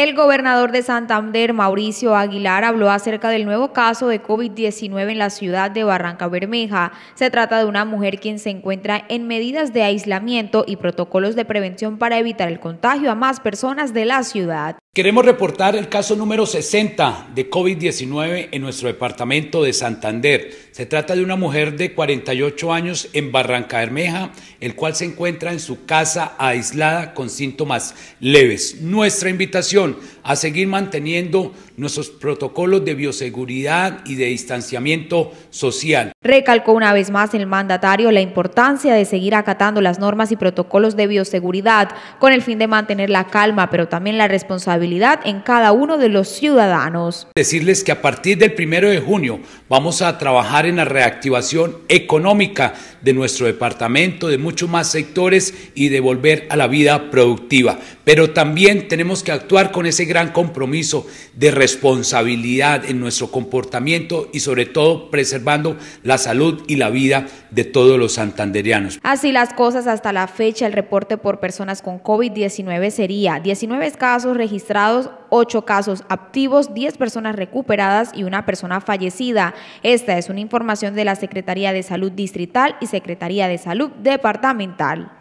El gobernador de Santander, Mauricio Aguilar, habló acerca del nuevo caso de COVID-19 en la ciudad de Barranca Bermeja. Se trata de una mujer quien se encuentra en medidas de aislamiento y protocolos de prevención para evitar el contagio a más personas de la ciudad. Queremos reportar el caso número 60 de COVID-19 en nuestro departamento de Santander. Se trata de una mujer de 48 años en Barranca Bermeja, el cual se encuentra en su casa aislada con síntomas leves. Nuestra invitación a seguir manteniendo nuestros protocolos de bioseguridad y de distanciamiento social. Recalcó una vez más el mandatario la importancia de seguir acatando las normas y protocolos de bioseguridad con el fin de mantener la calma, pero también la responsabilidad en cada uno de los ciudadanos. Decirles que a partir del primero de junio vamos a trabajar en la reactivación económica de nuestro departamento, de muchos más sectores y de volver a la vida productiva. Pero también tenemos que actuar con ese gran gran compromiso de responsabilidad en nuestro comportamiento y sobre todo preservando la salud y la vida de todos los santanderianos. Así las cosas hasta la fecha, el reporte por personas con COVID-19 sería 19 casos registrados, 8 casos activos, 10 personas recuperadas y una persona fallecida. Esta es una información de la Secretaría de Salud Distrital y Secretaría de Salud Departamental.